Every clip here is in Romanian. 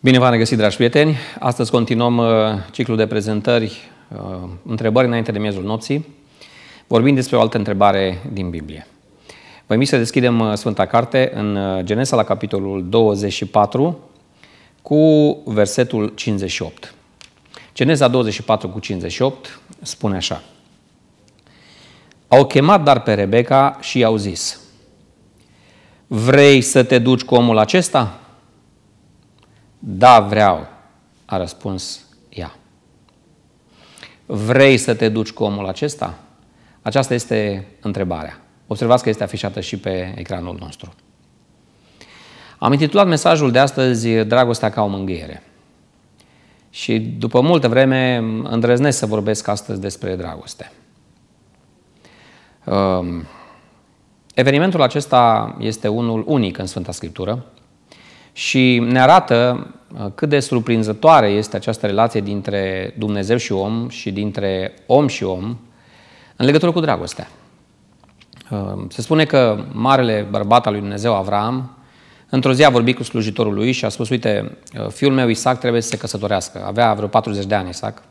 Bine v-am regăsit, dragi prieteni! Astăzi continuăm uh, ciclul de prezentări, uh, întrebări înainte de miezul nopții, vorbind despre o altă întrebare din Biblie. Vă invit să deschidem uh, Sfânta Carte în uh, Genesa la capitolul 24 cu versetul 58. Geneza 24 cu 58 spune așa. Au chemat dar pe Rebecca și i-au zis, Vrei să te duci cu omul acesta? Da, vreau, a răspuns ea. Vrei să te duci cu omul acesta? Aceasta este întrebarea. Observați că este afișată și pe ecranul nostru. Am intitulat mesajul de astăzi Dragostea ca o mângâiere. Și după multă vreme îndrăznesc să vorbesc astăzi despre dragoste. Um, evenimentul acesta este unul unic în Sfânta Scriptură și ne arată uh, cât de surprinzătoare este această relație dintre Dumnezeu și om și dintre om și om în legătură cu dragostea. Um, se spune că marele bărbat al lui Dumnezeu, Avram, într-o zi a vorbit cu slujitorul lui și a spus, uite, uh, fiul meu Isaac trebuie să se căsătorească. Avea vreo 40 de ani Isaac.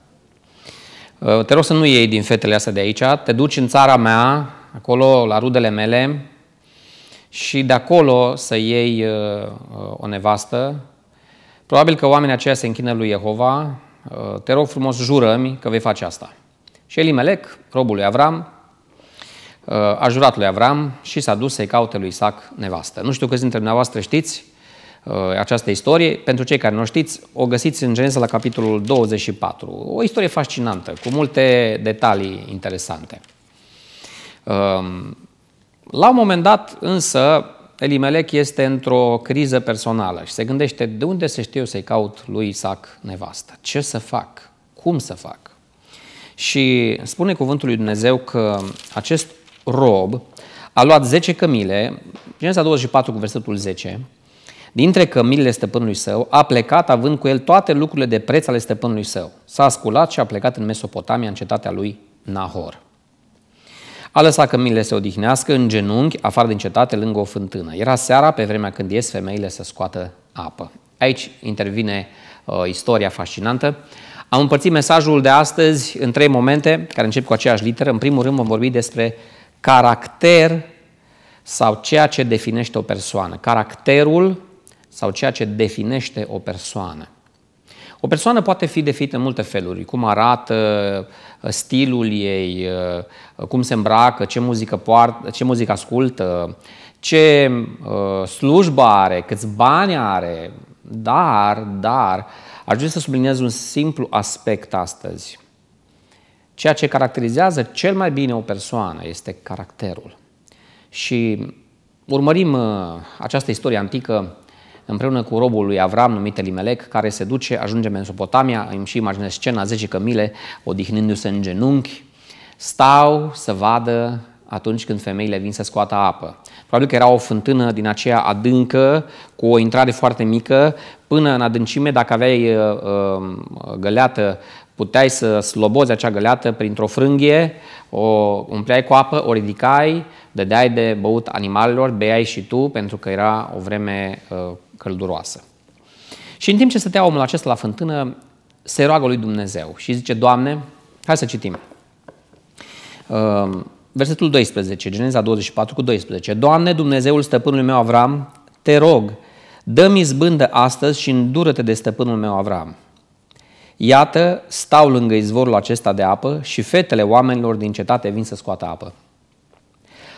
Uh, te rog să nu iei din fetele astea de aici, te duci în țara mea, acolo, la rudele mele, și de acolo să iei uh, uh, o nevastă. Probabil că oamenii aceia se închină lui Jehova, te rog frumos, jurăm, că vei face asta. Și Elimelec, robul lui Avram, a jurat lui Avram și s-a dus să-i caute lui Isaac nevastă. Nu știu câți dintre dumneavoastră știți Uh, această istorie. Pentru cei care nu știți, o găsiți în Genesa la capitolul 24. O istorie fascinantă, cu multe detalii interesante. Um, la un moment dat, însă, Elimelec este într-o criză personală și se gândește de unde să știu să-i caut lui Isaac nevastă? Ce să fac? Cum să fac? Și spune cuvântul lui Dumnezeu că acest rob a luat 10 cămile, Genesa 24 cu versetul 10, dintre cămilele stăpânului său, a plecat având cu el toate lucrurile de preț ale stăpânului său. S-a sculat și a plecat în Mesopotamia, în cetatea lui Nahor. A lăsat cămilele să odihnească în genunchi, afară din cetate, lângă o fântână. Era seara, pe vremea când ies femeile să scoată apă. Aici intervine uh, istoria fascinantă. Am împărțit mesajul de astăzi în trei momente, care încep cu aceeași literă. În primul rând vom vorbi despre caracter sau ceea ce definește o persoană. Caracterul sau ceea ce definește o persoană. O persoană poate fi definită în multe feluri, cum arată, uh, stilul ei, uh, cum se îmbracă, ce muzică, poartă, ce muzică ascultă, ce slujba uh, slujbă are, câți bani are, dar, dar, aș vrea să subliniez un simplu aspect astăzi. Ceea ce caracterizează cel mai bine o persoană este caracterul. Și urmărim această istorie antică împreună cu robul lui Avram, numit Elimelec, care se duce, ajunge în Mesopotamia, îmi și imaginez scena, zece cămile, odihnindu-se în genunchi, stau să vadă atunci când femeile vin să scoată apă. Probabil că era o fântână din aceea adâncă, cu o intrare foarte mică, până în adâncime, dacă aveai uh, uh găleată puteai să slobozi acea găleată printr-o frânghie, o umpleai cu apă, o ridicai, dădeai de băut animalelor, beai și tu, pentru că era o vreme uh, călduroasă. Și în timp ce stătea omul acesta la fântână, se roagă lui Dumnezeu și zice, Doamne, hai să citim. Uh, versetul 12, Geneza 24 cu 12. Doamne, Dumnezeul stăpânului meu Avram, te rog, dă-mi izbândă astăzi și îndură-te de stăpânul meu Avram Iată, stau lângă izvorul acesta de apă și fetele oamenilor din cetate vin să scoată apă.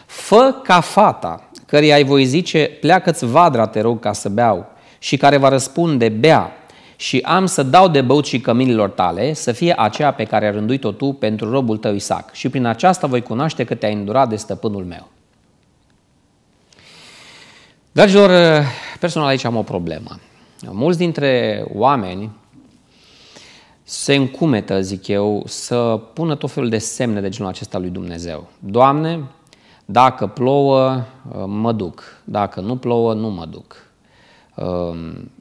Fă ca fata, cărei ai voi zice, pleacă-ți vadra, te rog, ca să beau, și care va răspunde, bea, și am să dau de băut și căminilor tale, să fie aceea pe care ai rânduit-o tu pentru robul tău Isaac. Și prin aceasta voi cunoaște că te-ai îndurat de stăpânul meu. Dragilor, personal aici am o problemă. Mulți dintre oameni se încumetă, zic eu, să pună tot felul de semne de genul acesta lui Dumnezeu. Doamne, dacă plouă, uh, mă duc. Dacă nu plouă, nu mă duc. Um,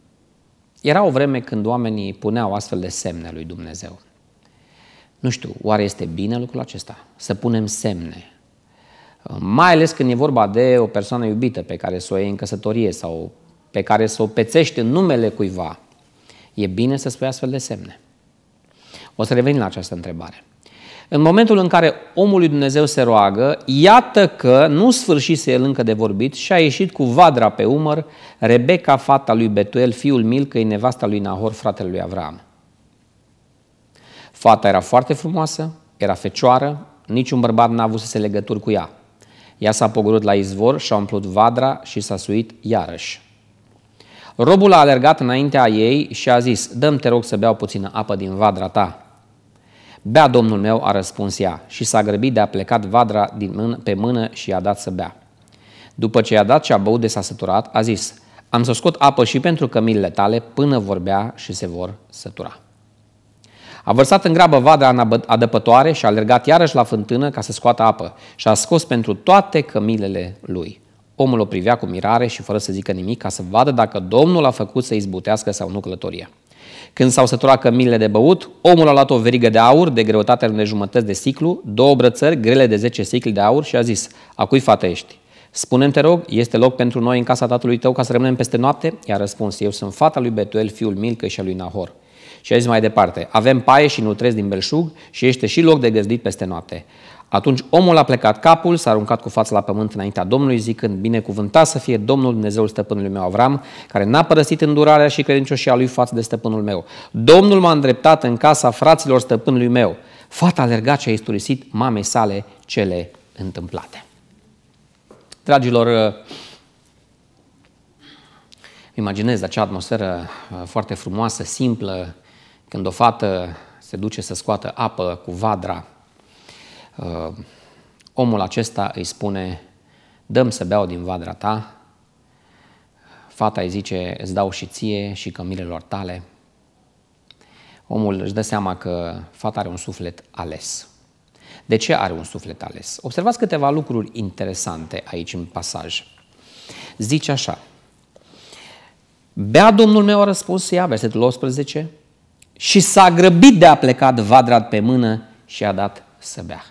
era o vreme când oamenii puneau astfel de semne lui Dumnezeu. Nu știu, oare este bine lucrul acesta? Să punem semne. Uh, mai ales când e vorba de o persoană iubită pe care să o iei în căsătorie sau pe care să o în numele cuiva. E bine să spui astfel de semne. O să revenim la această întrebare. În momentul în care omul lui Dumnezeu se roagă, iată că nu sfârșise el încă de vorbit și a ieșit cu vadra pe umăr Rebecca, fata lui Betuel, fiul Milcăi, nevasta lui Nahor, fratele lui Avram. Fata era foarte frumoasă, era fecioară, niciun bărbat n-a avut să se legături cu ea. Ea s-a pogorât la izvor și-a umplut vadra și s-a suit iarăși. Robul a alergat înaintea ei și a zis, dăm te rog să beau puțină apă din vadra ta. Bea, da, domnul meu, a răspuns ea și s-a grăbit de a plecat vadra din mână, pe mână și i-a dat să bea. După ce i-a dat și a băut de s-a săturat, a zis, am să scot apă și pentru cămilele tale până vorbea și se vor sătura. A vărsat în grabă vadra în adăpătoare și a alergat iarăși la fântână ca să scoată apă și a scos pentru toate cămilele lui. Omul o privea cu mirare și fără să zică nimic ca să vadă dacă Domnul a făcut să izbutească sau nu călătoria. Când s-au săturat cămilele de băut, omul a luat o verigă de aur de greutatea de jumătăți de siclu, două brățări grele de 10 sicli de aur și a zis, a cui fată ești? spune te rog, este loc pentru noi în casa tatălui tău ca să rămânem peste noapte? I-a răspuns, eu sunt fata lui Betuel, fiul Milcă și a lui Nahor. Și a zis mai departe, avem paie și nutrezi din belșug și este și loc de găzdit peste noapte. Atunci omul a plecat capul, s-a aruncat cu fața la pământ înaintea Domnului, zicând, binecuvântat să fie Domnul Dumnezeul stăpânului meu Avram, care n-a părăsit îndurarea și credincioșia lui față de stăpânul meu. Domnul m-a îndreptat în casa fraților stăpânului meu. Fata alergat și a isturisit mamei sale cele întâmplate. Dragilor, uh, imaginez acea atmosferă uh, foarte frumoasă, simplă, când o fată se duce să scoată apă cu vadra Uh, omul acesta îi spune, dăm să beau din vadra ta, fata îi zice, îți dau și ție și cămilelor tale. Omul își dă seama că fata are un suflet ales. De ce are un suflet ales? Observați câteva lucruri interesante aici în pasaj. Zice așa, Bea Domnul meu a răspuns ea, versetul 18, și s-a grăbit de a plecat vadrat pe mână și a dat să bea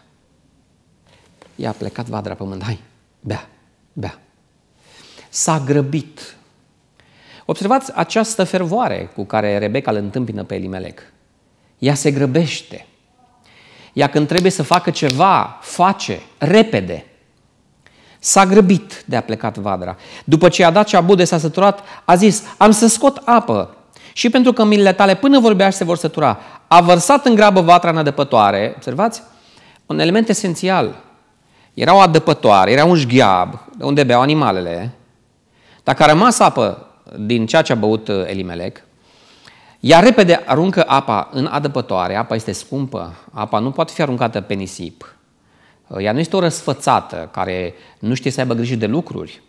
i-a plecat vadra pământ, hai, bea, bea. S-a grăbit. Observați această fervoare cu care Rebecca îl întâmpină pe Elimelec. Ea se grăbește. Ea când trebuie să facă ceva, face, repede. S-a grăbit de a plecat vadra. După ce a dat cea bude, s-a săturat, a zis, am să scot apă. Și pentru că milile tale până vorbea și se vor sătura, a vărsat în grabă vatra în adăpătoare, observați? Un element esențial era o adăpătoare, era un șgheab unde beau animalele, dacă a rămas apă din ceea ce a băut uh, Elimelec, ea repede aruncă apa în adăpătoare, apa este scumpă, apa nu poate fi aruncată pe nisip, uh, ea nu este o răsfățată care nu știe să aibă grijă de lucruri.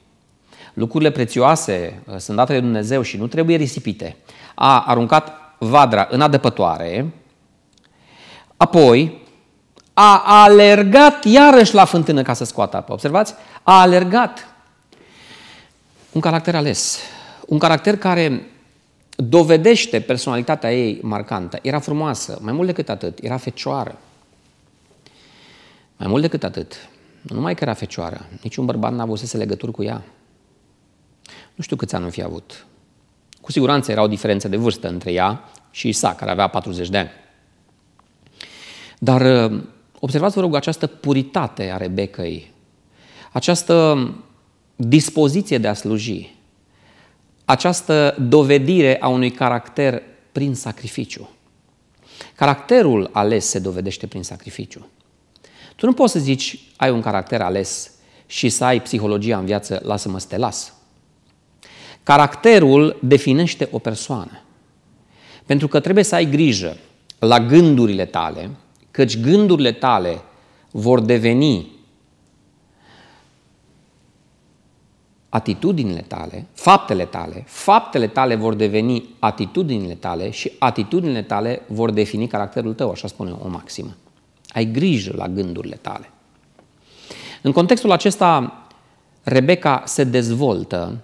Lucrurile prețioase uh, sunt date de Dumnezeu și nu trebuie risipite. A aruncat vadra în adăpătoare, apoi a alergat iarăși la fântână ca să scoată apă. Observați? A alergat. Un caracter ales. Un caracter care dovedește personalitatea ei marcantă. Era frumoasă, mai mult decât atât, era fecioară. Mai mult decât atât, nu numai că era fecioară, niciun bărbat n-a avusese legături cu ea. Nu știu câți ani fi avut. Cu siguranță era o diferență de vârstă între ea și Isa, care avea 40 de ani. Dar Observați, vă rog, această puritate a Rebecăi, această dispoziție de a sluji, această dovedire a unui caracter prin sacrificiu. Caracterul ales se dovedește prin sacrificiu. Tu nu poți să zici, ai un caracter ales și să ai psihologia în viață, lasă-mă să te las. Caracterul definește o persoană. Pentru că trebuie să ai grijă la gândurile tale, căci gândurile tale vor deveni atitudinile tale, faptele tale, faptele tale vor deveni atitudinile tale și atitudinile tale vor defini caracterul tău, așa spune o maximă. Ai grijă la gândurile tale. În contextul acesta, Rebecca se dezvoltă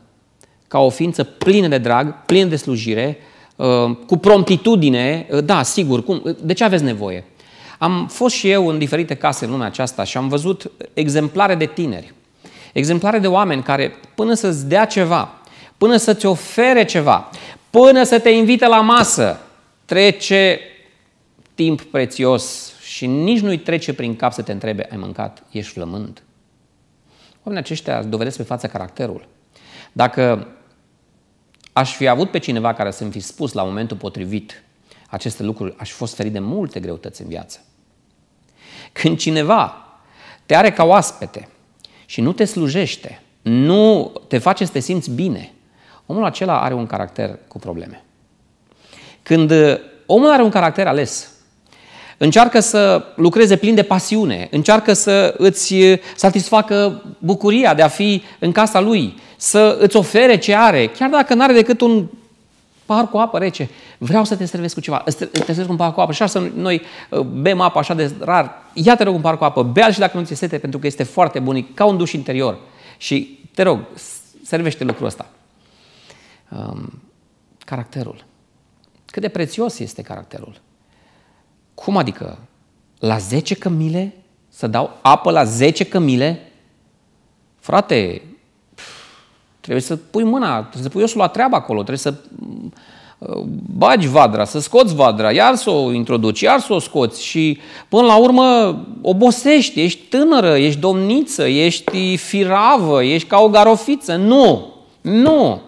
ca o ființă plină de drag, plină de slujire, uh, cu promptitudine, uh, da, sigur, cum, de ce aveți nevoie? Am fost și eu în diferite case în lumea aceasta și am văzut exemplare de tineri, exemplare de oameni care până să-ți dea ceva, până să-ți ofere ceva, până să te invite la masă, trece timp prețios și nici nu-i trece prin cap să te întrebe, ai mâncat, ești flămând? Oamenii aceștia dovedesc pe față caracterul. Dacă aș fi avut pe cineva care să-mi fi spus la momentul potrivit aceste lucruri, aș fi fost ferit de multe greutăți în viață. Când cineva te are ca oaspete și nu te slujește, nu te face să te simți bine, omul acela are un caracter cu probleme. Când uh, omul are un caracter ales, încearcă să lucreze plin de pasiune, încearcă să îți uh, satisfacă bucuria de a fi în casa lui, să îți ofere ce are, chiar dacă nu are decât un pahar cu apă rece, vreau să te servesc cu ceva, te servesc un pahar cu apă și să noi uh, bem apă așa de rar, ia te rog un pahar cu apă, bea și dacă nu ți sete, pentru că este foarte bun, e ca un duș interior și te rog, servește lucrul ăsta. Um, caracterul. Cât de prețios este caracterul. Cum adică? La 10 cămile? Să dau apă la 10 cămile? Frate, trebuie să pui mâna, trebuie să pui osul la treabă acolo, trebuie să bagi vadra, să scoți vadra, iar să o introduci, iar să o scoți și până la urmă obosești, ești tânără, ești domniță, ești firavă, ești ca o garofiță. Nu! Nu!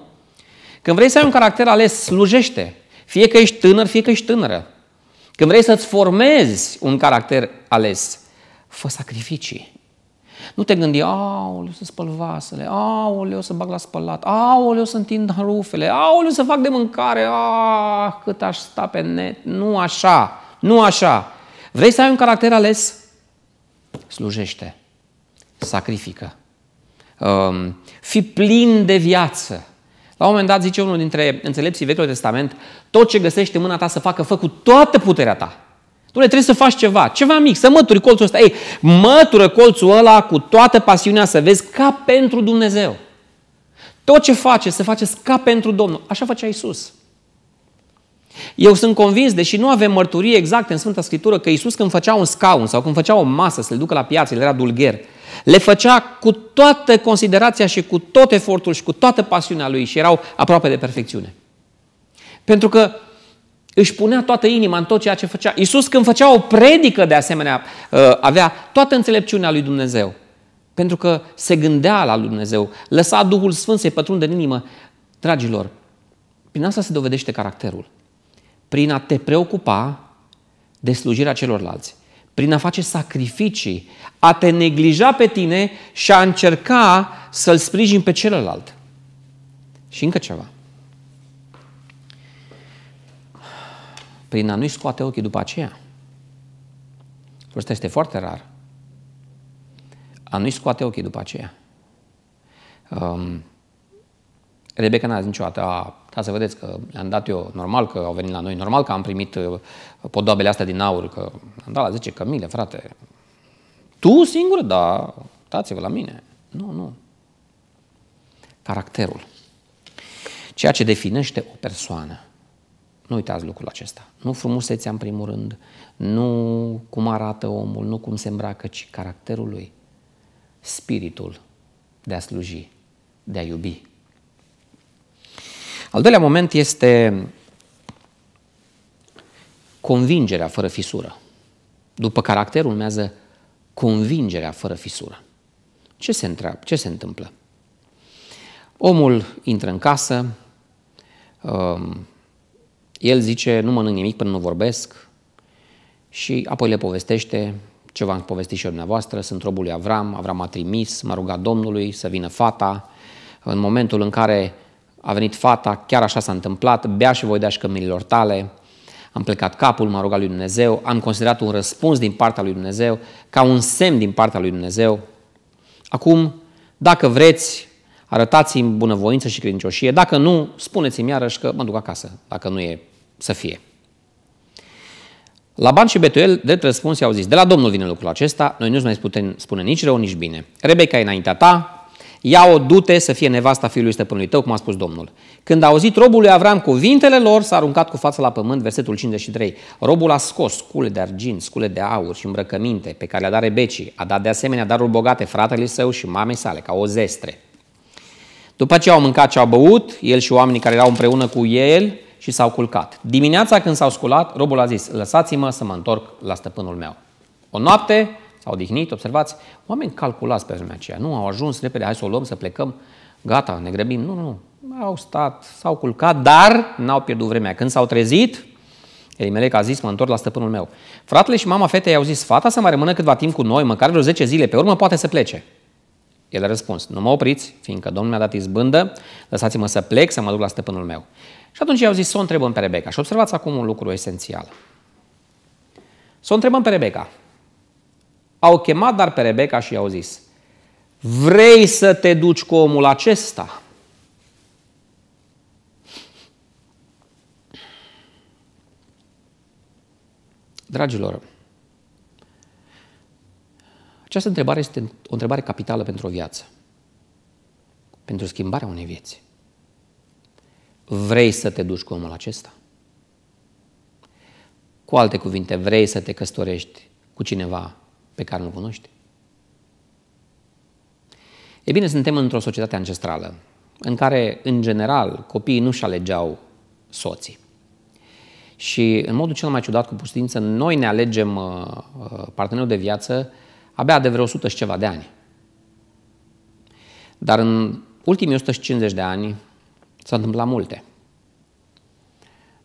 Când vrei să ai un caracter ales, slujește. Fie că ești tânăr, fie că ești tânără. Când vrei să-ți formezi un caracter ales, fă sacrificii. Nu te gândi, aoleu, să spăl vasele, aoleu, să bag la spălat, aoleu, să întind rufele, aoleu, să fac de mâncare, ah, cât aș sta pe net. Nu așa, nu așa. Vrei să ai un caracter ales? Slujește, sacrifică, um, fi plin de viață. La un moment dat zice unul dintre înțelepții Vechiului Testament, tot ce găsește mâna ta să facă, fă cu toată puterea ta. Dom'le, trebuie să faci ceva, ceva mic, să mături colțul ăsta. Ei, mătură colțul ăla cu toată pasiunea să vezi ca pentru Dumnezeu. Tot ce face, să faceți ca pentru Domnul. Așa făcea Isus. Eu sunt convins, deși nu avem mărturie exactă în Sfânta Scriptură, că Isus când făcea un scaun sau când făcea o masă să le ducă la piață, el era dulgher, le făcea cu toată considerația și cu tot efortul și cu toată pasiunea lui și erau aproape de perfecțiune. Pentru că își punea toată inima în tot ceea ce făcea. Iisus când făcea o predică de asemenea, uh, avea toată înțelepciunea lui Dumnezeu. Pentru că se gândea la Dumnezeu, lăsa Duhul Sfânt să-i pătrundă în inimă. Dragilor, prin asta se dovedește caracterul. Prin a te preocupa de slujirea celorlalți, prin a face sacrificii, a te neglija pe tine și a încerca să-l sprijin pe celălalt. Și încă ceva. prin a nu-i scoate ochii după aceea. Asta este foarte rar. A nu-i scoate ochii după aceea. Um, Rebecca n-a zis niciodată, a, ca să vedeți că le-am dat eu, normal că au venit la noi, normal că am primit uh, podoabele astea din aur, că am dat la 10 cămile, frate. Tu singur? Da, uitați-vă la mine. Nu, nu. Caracterul. Ceea ce definește o persoană. Nu uitați lucrul acesta. Nu frumusețea în primul rând, nu cum arată omul, nu cum se îmbracă, ci caracterul lui, spiritul de a sluji, de a iubi. Al doilea moment este convingerea fără fisură. După caracter urmează convingerea fără fisură. Ce se, întreabă, ce se întâmplă? Omul intră în casă, um, el zice, nu mănânc nimic până nu vorbesc și apoi le povestește ce v-am povestit și eu dumneavoastră, sunt robul lui Avram, Avram a trimis, m-a rugat Domnului să vină fata. În momentul în care a venit fata, chiar așa s-a întâmplat, bea și voi dea și cămililor tale, am plecat capul, m-a rugat lui Dumnezeu, am considerat un răspuns din partea lui Dumnezeu, ca un semn din partea lui Dumnezeu. Acum, dacă vreți, arătați-mi bunăvoință și credincioșie, dacă nu, spuneți-mi iarăși că mă duc acasă, dacă nu e să fie. Laban și Betuel, drept răspuns, i-au zis, de la Domnul vine lucrul acesta, noi nu-ți mai putem spune nici rău, nici bine. Rebecca e înaintea ta, ia-o, du-te să fie nevasta fiului stăpânului tău, cum a spus Domnul. Când a auzit robul lui Avram cuvintele lor, s-a aruncat cu fața la pământ, versetul 53. Robul a scos scule de argint, scule de aur și îmbrăcăminte pe care le-a dat Rebecii, a dat de asemenea darul bogate fratele său și mamei sale, ca o zestre. După ce au mâncat și au băut, el și oamenii care erau împreună cu el, și s-au culcat. Dimineața când s-au sculat, robul a zis, lăsați-mă să mă întorc la stăpânul meu. O noapte s-au odihnit, observați, oameni calculați pe vremea aceea, nu au ajuns repede, hai să o luăm, să plecăm, gata, ne grăbim. Nu, nu, au stat, s-au culcat, dar n-au pierdut vremea. Când s-au trezit, Elimelec a zis, mă întorc la stăpânul meu. Fratele și mama fetei au zis, fata să mai rămână câtva timp cu noi, măcar vreo 10 zile, pe urmă poate să plece. El a răspuns, nu mă opriți, fiindcă Domnul mi-a dat izbândă, lăsați-mă să plec, să mă duc la stăpânul meu. Și atunci i-au zis să o întrebăm pe Rebecca. Și observați acum un lucru esențial. Să o întrebăm pe Rebecca. Au chemat dar pe Rebecca și i-au zis, vrei să te duci cu omul acesta? Dragilor, această întrebare este o întrebare capitală pentru o viață, pentru schimbarea unei vieți. Vrei să te duci cu omul acesta? Cu alte cuvinte, vrei să te căsătorești cu cineva pe care nu cunoști? E bine, suntem într-o societate ancestrală, în care, în general, copiii nu-și alegeau soții. Și, în modul cel mai ciudat, cu pustință, noi ne alegem uh, uh, partenerul de viață abia de vreo 100 și ceva de ani. Dar în ultimii 150 de ani, S-au întâmplat multe.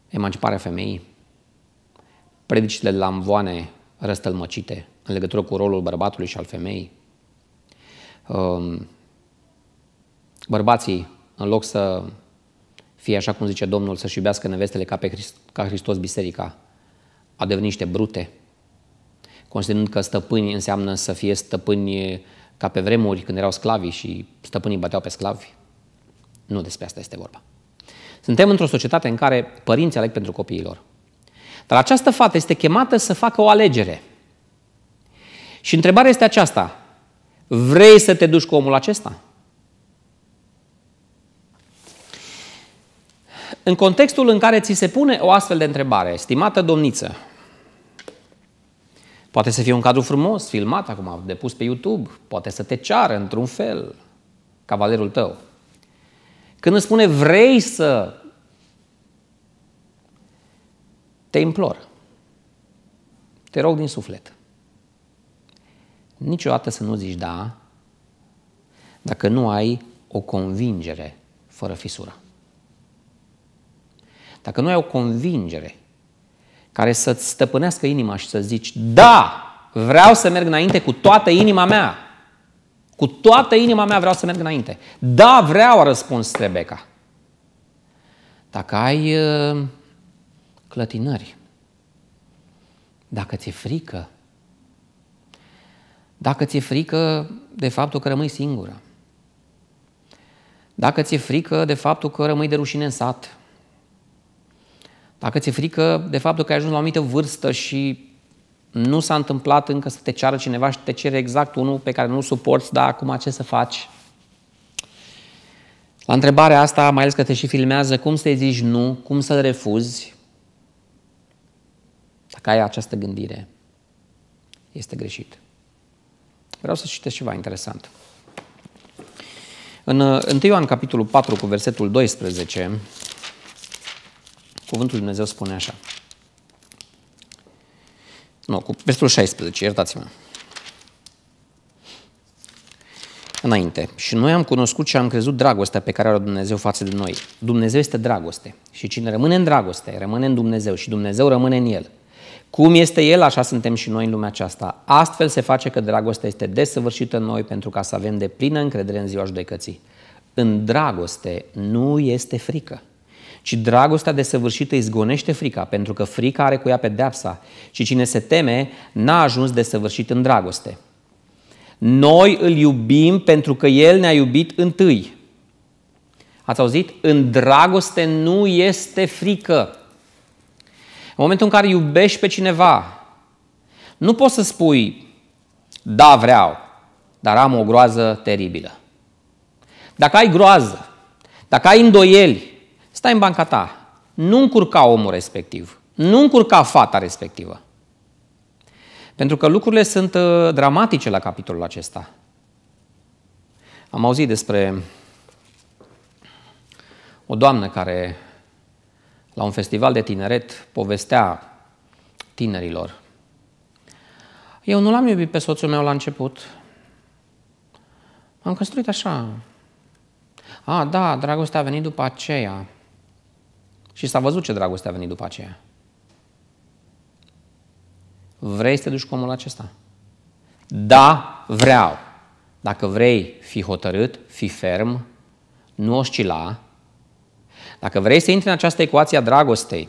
Emanciparea femeii, predicile de lamvoane răstălmăcite în legătură cu rolul bărbatului și al femeii, um, bărbații, în loc să fie așa cum zice Domnul, să-și iubească nevestele ca, pe Hrist- ca Hristos biserica, a devenit niște brute, considerând că stăpâni înseamnă să fie stăpâni ca pe vremuri când erau sclavi și stăpânii băteau pe sclavi. Nu despre asta este vorba. Suntem într-o societate în care părinții aleg pentru copiii lor. Dar această fată este chemată să facă o alegere. Și întrebarea este aceasta. Vrei să te duci cu omul acesta? În contextul în care ți se pune o astfel de întrebare, stimată domniță, poate să fie un cadru frumos, filmat acum, depus pe YouTube, poate să te ceară într-un fel cavalerul tău, când îți spune vrei să, te implor. Te rog din suflet. Niciodată să nu zici da dacă nu ai o convingere fără fisură. Dacă nu ai o convingere care să-ți stăpânească inima și să zici da, vreau să merg înainte cu toată inima mea, cu toată inima mea vreau să merg înainte. Da, vreau, a răspuns Rebecca. Dacă ai uh, clătinări, dacă ți-e frică, dacă ți-e frică de faptul că rămâi singură, dacă ți-e frică de faptul că rămâi de rușine în sat, dacă ți-e frică de faptul că ai ajuns la o anumită vârstă și nu s-a întâmplat încă să te ceară cineva și te cere exact unul pe care nu-l suporți, dar acum ce să faci? La întrebarea asta, mai ales că te și filmează, cum să-i zici nu, cum să-l refuzi, dacă ai această gândire, este greșit. Vreau să citesc ceva interesant. În 1 uh, Ioan, capitolul 4, cu versetul 12, cuvântul Dumnezeu spune așa – nu, cu versetul 16, iertați-mă. Înainte. Și noi am cunoscut și am crezut dragostea pe care are Dumnezeu față de noi. Dumnezeu este dragoste. Și cine rămâne în dragoste, rămâne în Dumnezeu și Dumnezeu rămâne în El. Cum este El, așa suntem și noi în lumea aceasta. Astfel se face că dragostea este desăvârșită în noi pentru ca să avem de plină încredere în ziua judecății. În dragoste nu este frică ci dragostea desăvârșită izgonește frica, pentru că frica are cu ea pedeapsa și cine se teme n-a ajuns desăvârșit în dragoste. Noi îl iubim pentru că El ne-a iubit întâi. Ați auzit? În dragoste nu este frică. În momentul în care iubești pe cineva, nu poți să spui, da, vreau, dar am o groază teribilă. Dacă ai groază, dacă ai îndoieli, stai în banca ta, nu încurca omul respectiv, nu încurca fata respectivă. Pentru că lucrurile sunt uh, dramatice la capitolul acesta. Am auzit despre o doamnă care la un festival de tineret povestea tinerilor. Eu nu l-am iubit pe soțul meu la început. Am construit așa. A, da, dragostea a venit după aceea. Și s-a văzut ce dragoste a venit după aceea. Vrei să te duci cu omul acesta? Da, vreau. Dacă vrei, fi hotărât, fi ferm, nu oscila. Dacă vrei să intri în această ecuație a dragostei,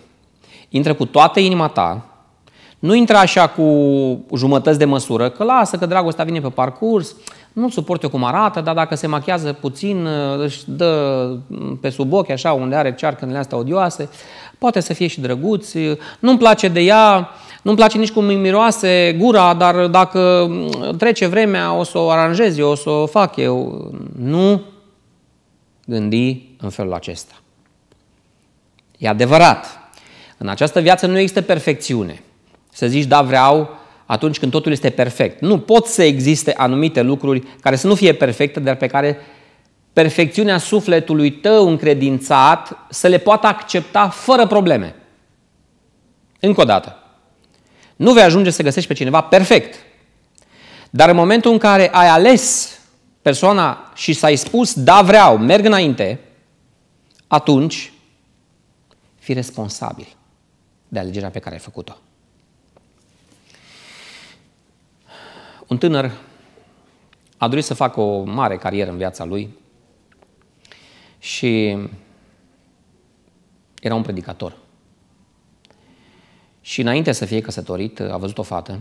intră cu toată inima ta, nu intra așa cu jumătăți de măsură, că lasă că dragostea vine pe parcurs, nu suport eu cum arată, dar dacă se machează puțin, uh, își dă mm, pe sub ochi, așa, unde are cearcănele astea odioase, poate să fie și drăguți. Nu-mi place de ea, nu-mi place nici cum îmi miroase gura, dar dacă mm, trece vremea, o să o aranjez eu, o să o fac eu. Nu gândi în felul acesta. E adevărat. În această viață nu există perfecțiune. Să zici, da, vreau atunci când totul este perfect. Nu pot să existe anumite lucruri care să nu fie perfecte, dar pe care perfecțiunea sufletului tău încredințat să le poată accepta fără probleme. Încă o dată. Nu vei ajunge să găsești pe cineva perfect. Dar în momentul în care ai ales persoana și s-ai spus, da, vreau, merg înainte, atunci fi responsabil de alegerea pe care ai făcut-o. Un tânăr a dorit să facă o mare carieră în viața lui și era un predicator. Și înainte să fie căsătorit, a văzut o fată,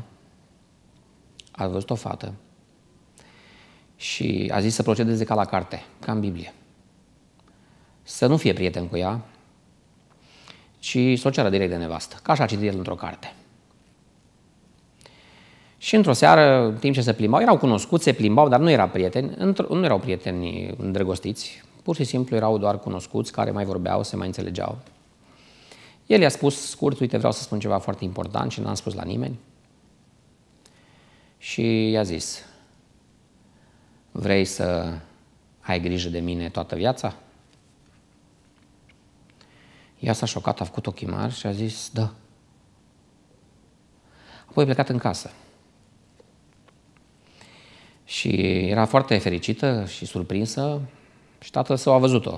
a văzut o fată și a zis să procedeze ca la carte, ca în Biblie. Să nu fie prieten cu ea, ci să o ceară direct de nevastă. Ca așa a citit el într-o carte. Și într-o seară, în timp ce se plimbau, erau cunoscuți, se plimbau, dar nu, erau prieteni, nu erau prieteni îndrăgostiți, pur și simplu erau doar cunoscuți care mai vorbeau, se mai înțelegeau. El i-a spus scurt, uite, vreau să spun ceva foarte important și n-am spus la nimeni. Și i-a zis, vrei să ai grijă de mine toată viața? Ea s-a șocat, a făcut ochii mari și a zis, da. Apoi a plecat în casă. Și era foarte fericită și surprinsă și tatăl său a văzut-o.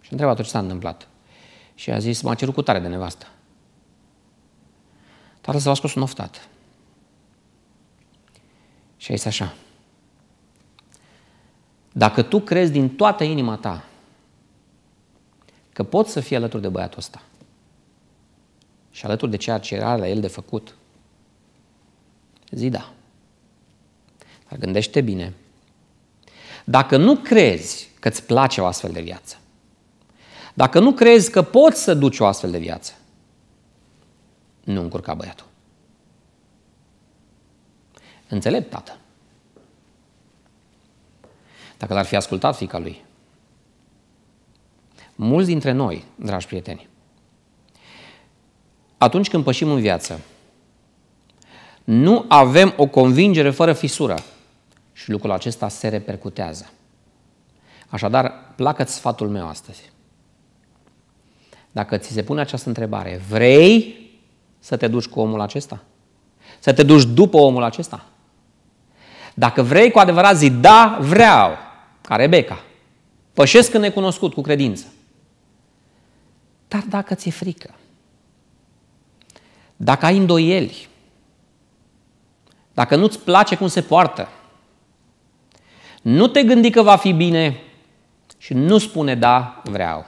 Și a întrebat ce s-a întâmplat. Și a zis, m-a cerut cu tare de nevastă. Tatăl său a scos un oftat. Și a zis așa. Dacă tu crezi din toată inima ta că poți să fii alături de băiatul ăsta și alături de ceea ce era la el de făcut, zi da. Dar gândește bine. Dacă nu crezi că îți place o astfel de viață, dacă nu crezi că poți să duci o astfel de viață, nu încurca băiatul. Înțelept, tată. Dacă l-ar fi ascultat fica lui. Mulți dintre noi, dragi prieteni, atunci când pășim în viață, nu avem o convingere fără fisură și lucrul acesta se repercutează. Așadar, placă-ți sfatul meu astăzi. Dacă ți se pune această întrebare, vrei să te duci cu omul acesta? Să te duci după omul acesta? Dacă vrei cu adevărat zi, da, vreau, ca Rebecca. Pășesc în necunoscut, cu credință. Dar dacă ți-e frică, dacă ai îndoieli, dacă nu-ți place cum se poartă, nu te gândi că va fi bine și nu spune da, vreau.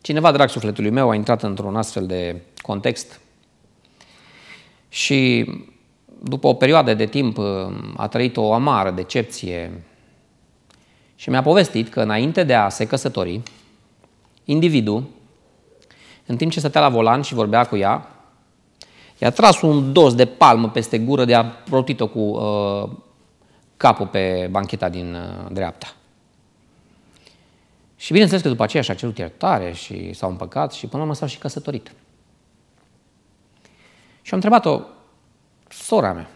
Cineva, drag sufletului meu, a intrat într-un astfel de context și după o perioadă de timp uh, a trăit o amară decepție și mi-a povestit că înainte de a se căsători, individul, în timp ce stătea la volan și vorbea cu ea, i-a tras un dos de palmă peste gură de a protit o cu uh, capul pe bancheta din uh, dreapta. Și bineînțeles că după aceea și-a cerut iertare și s-au împăcat și până la urmă s-au și căsătorit. Și am întrebat-o, sora mea,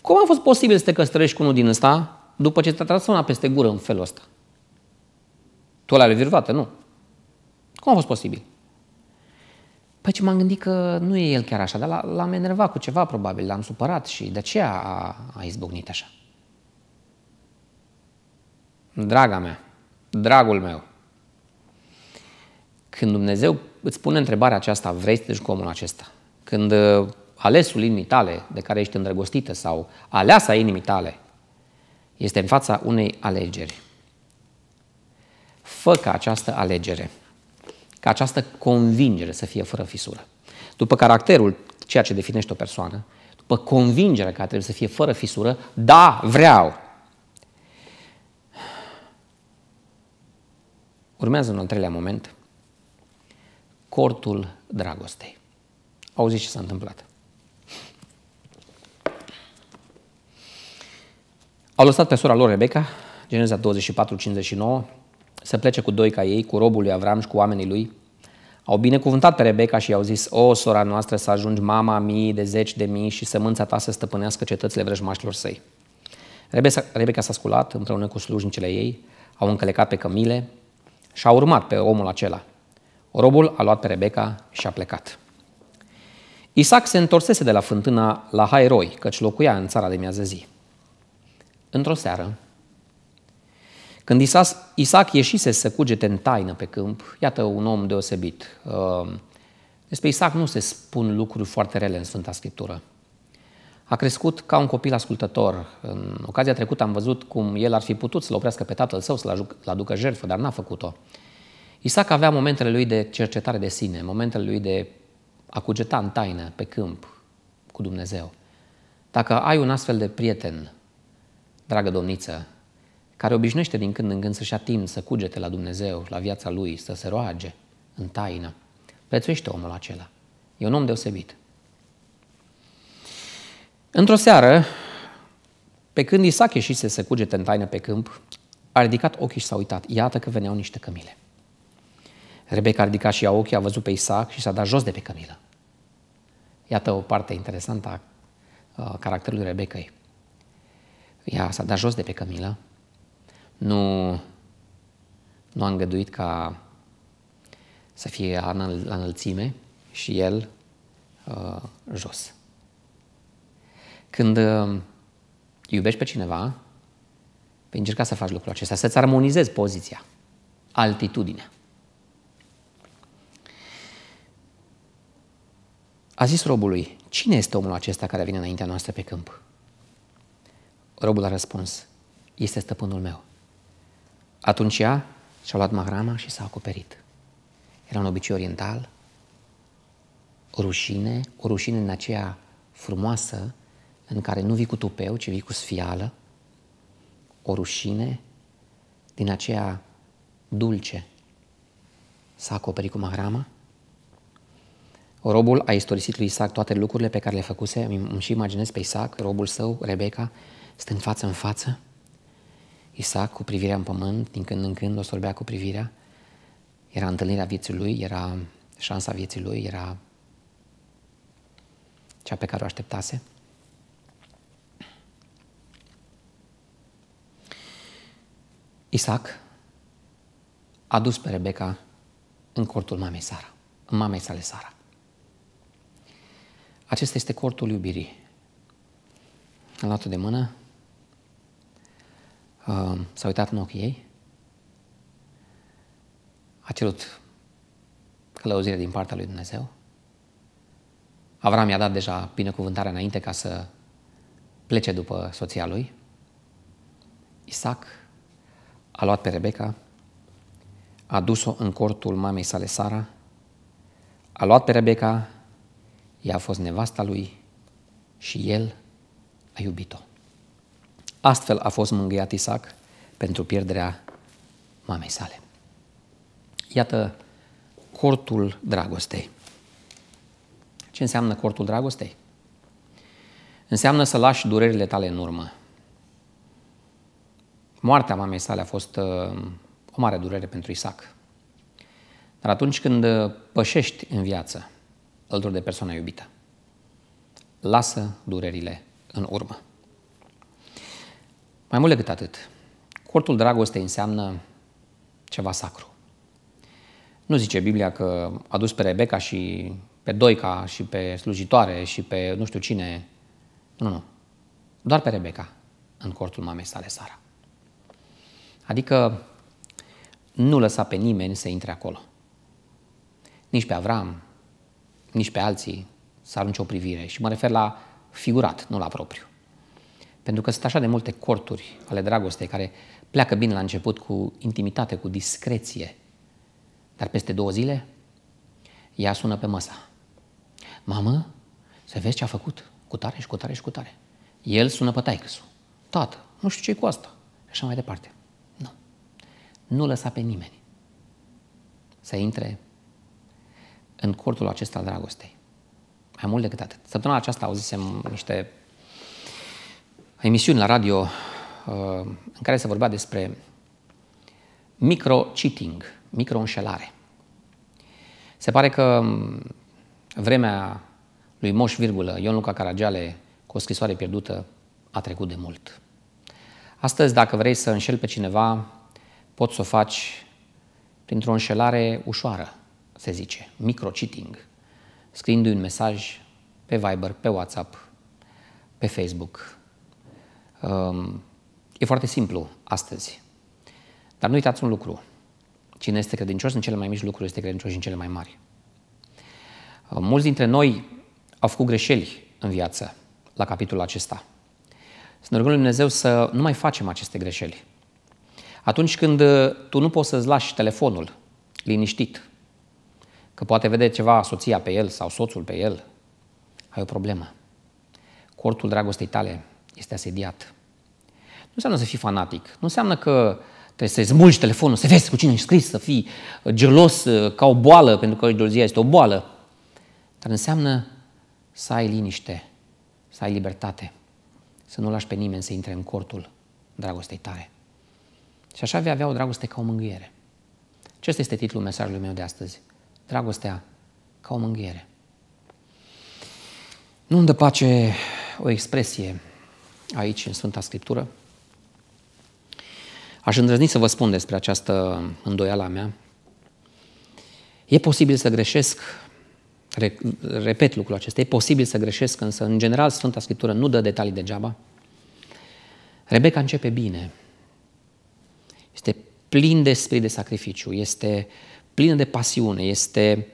cum a fost posibil să te căsătorești cu unul din ăsta după ce te-a tras una peste gură în felul ăsta? Tu la virvate, nu. Cum a fost posibil? Păi ce m-am gândit că nu e el chiar așa, dar l-am enervat cu ceva probabil, l-am supărat și de aceea a, a izbucnit așa. Draga mea, dragul meu, când Dumnezeu îți pune întrebarea aceasta, vrei să te cu omul acesta? Când uh, alesul inimii tale, de care ești îndrăgostită sau aleasa inimii tale, este în fața unei alegeri. Fă ca această alegere ca această convingere să fie fără fisură. După caracterul, ceea ce definește o persoană, după convingerea că trebuie să fie fără fisură, da, vreau. Urmează un al treilea moment, cortul dragostei. Auzi ce s-a întâmplat. Au lăsat pe sora lor Rebecca, Geneza 24-59, să plece cu doi ca ei, cu robul lui Avram și cu oamenii lui. Au binecuvântat pe Rebecca și i-au zis, o, sora noastră, să ajungi mama mii de zeci de mii și sămânța ta să stăpânească cetățile vrăjmașilor săi. Rebecca s-a sculat împreună cu slujnicele ei, au încălecat pe cămile și au urmat pe omul acela. Robul a luat pe Rebecca și a plecat. Isaac se întorsese de la fântâna la Hairoi, căci locuia în țara de miază zi. Într-o seară, când Isas, Isaac ieșise să cugete în taină pe câmp, iată un om deosebit. Uh, despre Isaac nu se spun lucruri foarte rele în Sfânta Scriptură. A crescut ca un copil ascultător. În ocazia trecută am văzut cum el ar fi putut să-l oprească pe tatăl său, să-l aducă jertfă, dar n-a făcut-o. Isaac avea momentele lui de cercetare de sine, momentele lui de a cugeta în taină, pe câmp, cu Dumnezeu. Dacă ai un astfel de prieten, dragă domniță, care obișnuiește din când în când să-și ating, să cugete la Dumnezeu, la viața lui, să se roage în taină. Prețuiește omul acela. E un om deosebit. Într-o seară, pe când Isaac ieșise să cugete în taină pe câmp, a ridicat ochii și s-a uitat. Iată că veneau niște cămile. Rebecca a ridicat și ea ochii, a văzut pe Isaac și s-a dat jos de pe cămilă. Iată o parte interesantă a uh, caracterului Rebecăi. Ea s-a dat jos de pe cămilă nu, nu a îngăduit ca să fie la înălțime și el uh, jos. Când uh, iubești pe cineva, vei încerca să faci lucrul acesta, să-ți armonizezi poziția, altitudinea. A zis robului, cine este omul acesta care vine înaintea noastră pe câmp? Robul a răspuns, este stăpânul meu. Atunci ea și-a luat mahrama și s-a acoperit. Era un obicei oriental, o rușine, o rușine în aceea frumoasă în care nu vii cu tupeu, ci vii cu sfială, o rușine din aceea dulce s-a acoperit cu mahrama. Robul a istorisit lui Isaac toate lucrurile pe care le făcuse, îmi și imaginez pe Isaac, robul său, Rebecca, stând față în față, Isaac cu privirea în pământ, din când în când o sorbea cu privirea, era întâlnirea vieții lui, era șansa vieții lui, era cea pe care o așteptase. Isaac a dus pe Rebecca în cortul mamei Sara, în mamei sale Sara. Acesta este cortul iubirii. Am luat de mână, uh, s-a uitat în ochii ei, a cerut călăuzire din partea lui Dumnezeu. Avram i-a dat deja binecuvântarea înainte ca să plece după soția lui. Isaac a luat pe Rebecca, a dus-o în cortul mamei sale Sara, a luat pe Rebecca, ea a fost nevasta lui și el a iubit-o. Astfel a fost mângâiat Isaac pentru pierderea mamei sale. Iată cortul dragostei. Ce înseamnă cortul dragostei? Înseamnă să lași durerile tale în urmă. Moartea mamei sale a fost uh, o mare durere pentru Isaac. Dar atunci când uh, pășești în viață, alături de persoana iubită, lasă durerile în urmă. Mai mult decât atât, cortul dragostei înseamnă ceva sacru. Nu zice Biblia că a dus pe Rebecca și pe Doica și pe slujitoare și pe nu știu cine. Nu, nu. Doar pe Rebecca în cortul mamei sale Sara. Adică nu lăsa pe nimeni să intre acolo. Nici pe Avram, nici pe alții să arunce o privire. Și mă refer la figurat, nu la propriu. Pentru că sunt așa de multe corturi ale dragostei care pleacă bine la început cu intimitate, cu discreție. Dar peste două zile, ea sună pe masă. Mamă, să vezi ce a făcut cu tare și cu tare și cu tare. El sună pe taicăsul. Tată, nu știu ce cu asta. Și așa mai departe. Nu. Nu lăsa pe nimeni să intre în cortul acesta al dragostei. Mai mult decât atât. Săptămâna aceasta auzisem niște emisiuni la radio uh, în care se vorbea despre micro-cheating, micro-înșelare. Se pare că um, vremea lui Moș Virgulă, Ion Luca Caragiale, cu o scrisoare pierdută, a trecut de mult. Astăzi, dacă vrei să înșeli pe cineva, poți să o faci printr-o înșelare ușoară, se zice, micro-cheating, scriindu-i un mesaj pe Viber, pe WhatsApp, pe Facebook, Um, e foarte simplu astăzi. Dar nu uitați un lucru. Cine este credincios în cele mai mici lucruri este credincios în cele mai mari. Uh, mulți dintre noi au făcut greșeli în viață la capitolul acesta. Să ne rugăm Lui Dumnezeu să nu mai facem aceste greșeli. Atunci când uh, tu nu poți să-ți lași telefonul liniștit, că poate vede ceva soția pe el sau soțul pe el, ai o problemă. Cortul dragostei tale este asediat. Nu înseamnă să fii fanatic. Nu înseamnă că trebuie să smulgi telefonul, să vezi cu cine ai scris, să fii uh, gelos uh, ca o boală, pentru că gelozia este o boală. Dar înseamnă să ai liniște, să ai libertate, să nu lași pe nimeni să intre în cortul dragostei tare. Și așa vei avea o dragoste ca o mângâiere. Acesta este titlul mesajului meu de astăzi. Dragostea ca o mângâiere. Nu îmi dă pace o expresie aici, în Sfânta Scriptură, Aș îndrăzni să vă spun despre această îndoială a mea. E posibil să greșesc, re, repet lucrul acesta, e posibil să greșesc, însă în general Sfânta Scriptură nu dă detalii degeaba. Rebecca începe bine. Este plin de spirit de sacrificiu, este plină de pasiune, este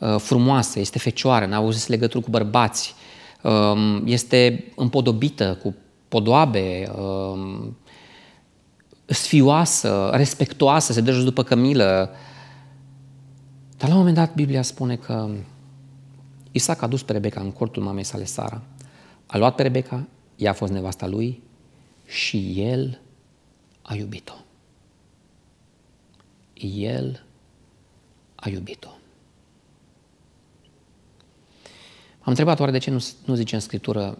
uh, frumoasă, este fecioară, n-a auzit legături cu bărbați, uh, este împodobită cu podoabe, uh, sfioasă, respectoasă, se dă jos după cămilă. Dar la un moment dat Biblia spune că Isaac a dus pe Rebecca în cortul mamei sale Sara, a luat pe Rebecca, ea a fost nevasta lui și el a iubit-o. El a iubit-o. Am întrebat oare de ce nu, nu zice în Scriptură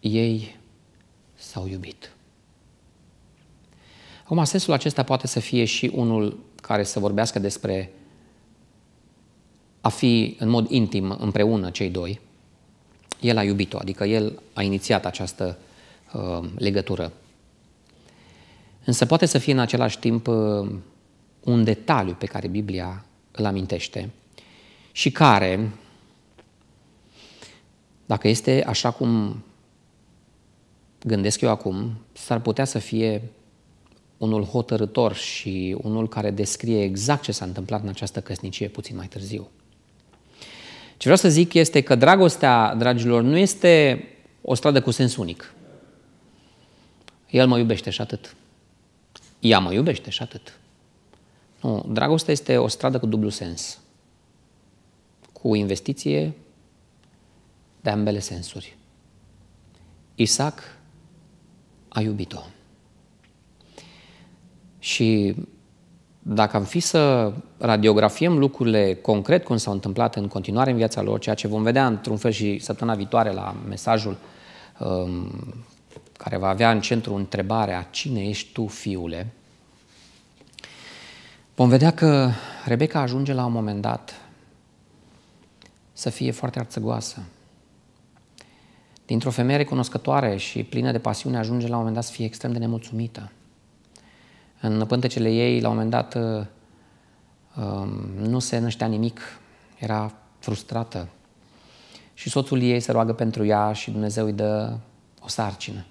ei s-au iubit. Acum, sensul acesta poate să fie și unul care să vorbească despre a fi în mod intim împreună cei doi. El a iubit-o, adică el a inițiat această uh, legătură. Însă poate să fie în același timp uh, un detaliu pe care Biblia îl amintește și care, dacă este așa cum gândesc eu acum, s-ar putea să fie unul hotărător și unul care descrie exact ce s-a întâmplat în această căsnicie puțin mai târziu. Ce vreau să zic este că dragostea, dragilor, nu este o stradă cu sens unic. El mă iubește și atât. Ea mă iubește și atât. Nu, dragostea este o stradă cu dublu sens. Cu investiție de ambele sensuri. Isaac a iubit-o. Și dacă am fi să radiografiem lucrurile concret cum s-au întâmplat în continuare în viața lor, ceea ce vom vedea într-un fel și săptămâna viitoare la mesajul um, care va avea în centru întrebarea Cine ești tu, fiule? Vom vedea că Rebecca ajunge la un moment dat să fie foarte arțăgoasă. Dintr-o femeie recunoscătoare și plină de pasiune ajunge la un moment dat să fie extrem de nemulțumită. În pântecele ei, la un moment dat, uh, um, nu se năștea nimic, era frustrată. Și soțul ei se roagă pentru ea și Dumnezeu îi dă o sarcină.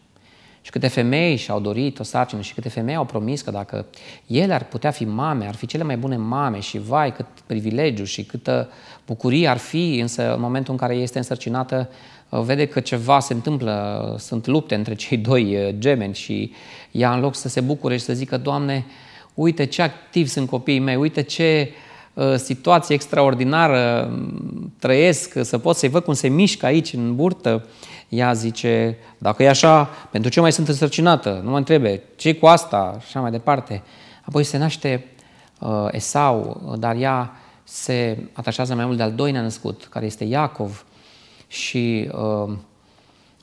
Și câte femei și-au dorit o sarcină și câte femei au promis că dacă ele ar putea fi mame, ar fi cele mai bune mame și vai cât privilegiu și câtă bucurie ar fi, însă în momentul în care este însărcinată uh, vede că ceva se întâmplă, uh, sunt lupte între cei doi uh, gemeni și ea în loc să se bucure și să zică, Doamne, uite ce activ sunt copiii mei, uite ce uh, Uh, situație extraordinară, mm, trăiesc, uh, să pot să-i văd cum se mișcă aici, în burtă. Ea zice, dacă e așa, pentru ce mai sunt însărcinată? Nu mă întrebe, ce cu asta? Și așa mai departe. Apoi se naște uh, Esau, dar ea se atașează mai mult de-al doilea născut, care este Iacov. Și uh,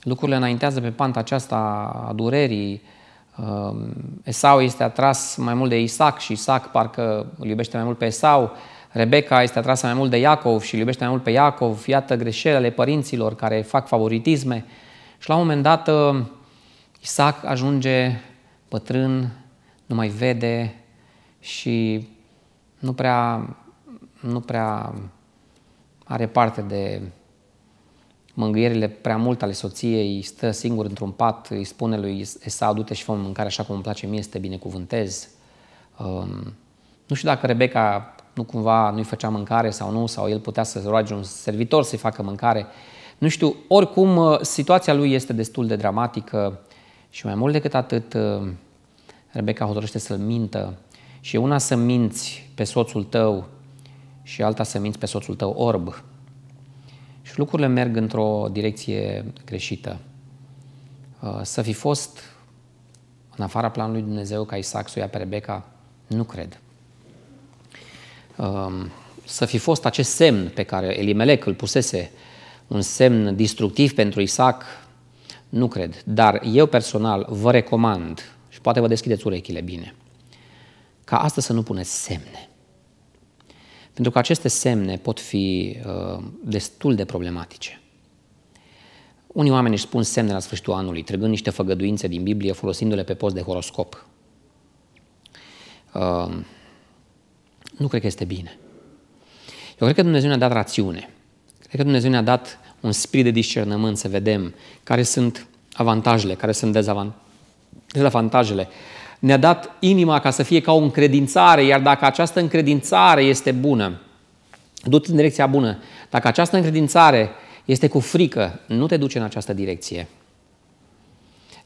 lucrurile înaintează pe panta aceasta a durerii, Um, Esau este atras mai mult de Isaac și Isaac parcă îl iubește mai mult pe Esau. Rebecca este atrasă mai mult de Iacov și îl iubește mai mult pe Iacov. Iată greșelile părinților care fac favoritisme. Și la un moment dat uh, Isaac ajunge bătrân, nu mai vede și nu prea, nu prea are parte de mângâierile prea mult ale soției, stă singur într-un pat, îi spune lui Esa, du-te și fă mâncare așa cum îmi place mie, să te binecuvântez. Um, nu știu dacă Rebecca nu cumva nu-i făcea mâncare sau nu, sau el putea să roage un servitor să-i facă mâncare. Nu știu, oricum uh, situația lui este destul de dramatică și mai mult decât atât, uh, Rebecca hotărăște să-l mintă și una să minți pe soțul tău și alta să minți pe soțul tău orb și deci lucrurile merg într-o direcție greșită. Uh, să fi fost în afara planului Dumnezeu ca Isaac să ia pe Rebecca, nu cred. Um, să fi fost acest semn pe care Elimelec îl pusese, un semn distructiv pentru Isaac, nu cred. Dar eu personal vă recomand, și poate vă deschideți urechile bine, ca asta să nu puneți semne. Pentru că aceste semne pot fi uh, destul de problematice. Unii oameni își spun semne la sfârșitul anului, trăgând niște făgăduințe din Biblie, folosindu-le pe post de horoscop. Uh, nu cred că este bine. Eu cred că Dumnezeu ne-a dat rațiune. Cred că Dumnezeu ne-a dat un spirit de discernământ să vedem care sunt avantajele, care sunt dezavantajele, ne-a dat inima ca să fie ca o încredințare, iar dacă această încredințare este bună, du-te în direcția bună, dacă această încredințare este cu frică, nu te duce în această direcție.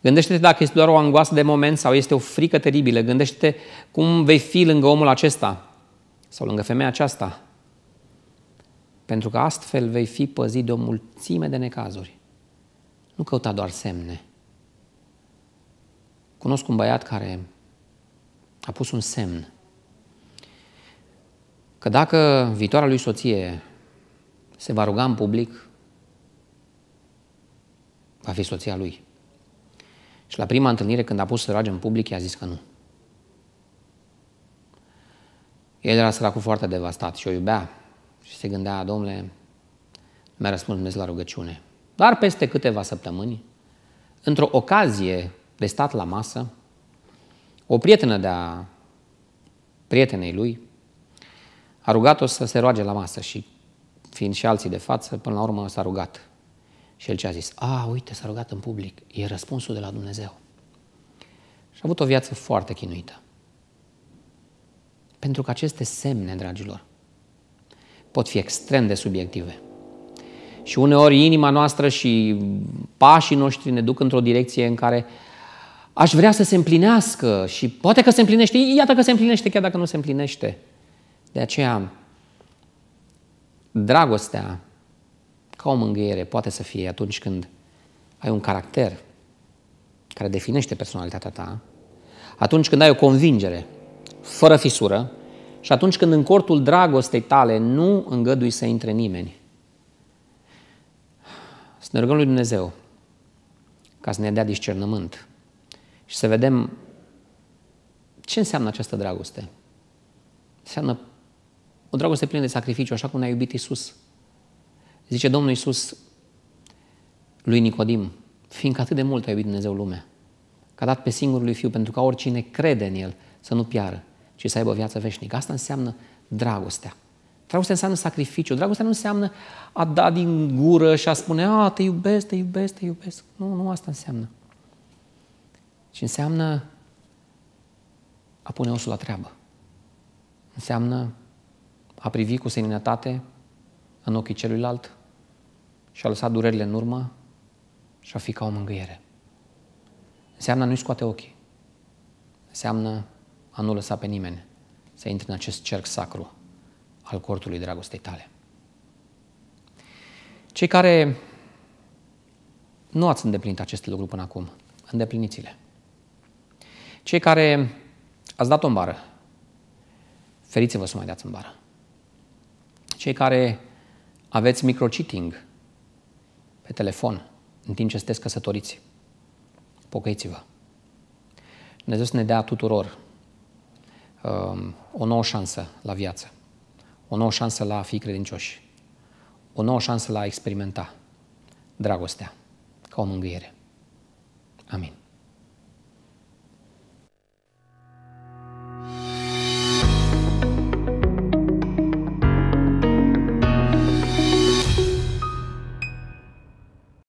Gândește-te dacă este doar o angoasă de moment sau este o frică teribilă. Gândește-te cum vei fi lângă omul acesta sau lângă femeia aceasta. Pentru că astfel vei fi păzit de o mulțime de necazuri. Nu căuta doar semne, Cunosc un băiat care a pus un semn că dacă viitoarea lui soție se va ruga în public, va fi soția lui. Și la prima întâlnire, când a pus să roage în public, i-a zis că nu. El era săracul foarte devastat și o iubea și se gândea, domnule, mi-a răspuns Dumnezeu la rugăciune. Dar peste câteva săptămâni, într-o ocazie de stat la masă, o prietenă de-a prietenei lui a rugat-o să se roage la masă și fiind și alții de față, până la urmă s-a rugat. Și el ce a zis? A, uite, s-a rugat în public. E răspunsul de la Dumnezeu. Și a avut o viață foarte chinuită. Pentru că aceste semne, dragilor, pot fi extrem de subiective. Și uneori inima noastră și pașii noștri ne duc într-o direcție în care uh, aș vrea să se împlinească și poate că se împlinește, iată că se împlinește chiar dacă nu se împlinește. De aceea, dragostea, ca o mângâiere, poate să fie atunci când ai un caracter care definește personalitatea ta, atunci când ai o convingere fără fisură și atunci când în cortul dragostei tale nu îngădui să intre nimeni. Să ne rugăm lui Dumnezeu ca să ne dea discernământ și să vedem ce înseamnă această dragoste. Înseamnă o dragoste plină de sacrificiu, așa cum ne-a iubit Isus. Zice Domnul Isus lui Nicodim, fiindcă atât de mult a iubit Dumnezeu lumea, că a dat pe singurul lui Fiu, pentru ca oricine crede în El să nu piară, ci să aibă viață veșnică. Asta înseamnă dragostea. Dragostea înseamnă sacrificiu. Dragostea nu înseamnă a da din gură și a spune, a, te iubesc, te iubesc, te iubesc. Nu, nu asta înseamnă. Și înseamnă a pune osul la treabă. Înseamnă a privi cu seninătate în ochii celuilalt și a lăsa durerile în urmă și a fi ca o mângâiere. Înseamnă a nu-i scoate ochii. Înseamnă a nu lăsa pe nimeni să intre în acest cerc sacru al cortului dragostei tale. Cei care nu ați îndeplinit aceste lucruri până acum, îndepliniți-le. Cei care ați dat-o în bară, feriți-vă să mai dați în bară. Cei care aveți microcheating pe telefon în timp ce sunteți căsătoriți, pocăiți-vă. Dumnezeu să ne dea tuturor um, o nouă șansă la viață, o nouă șansă la a fi credincioși, o nouă șansă la a experimenta dragostea ca o mângâiere. Amin.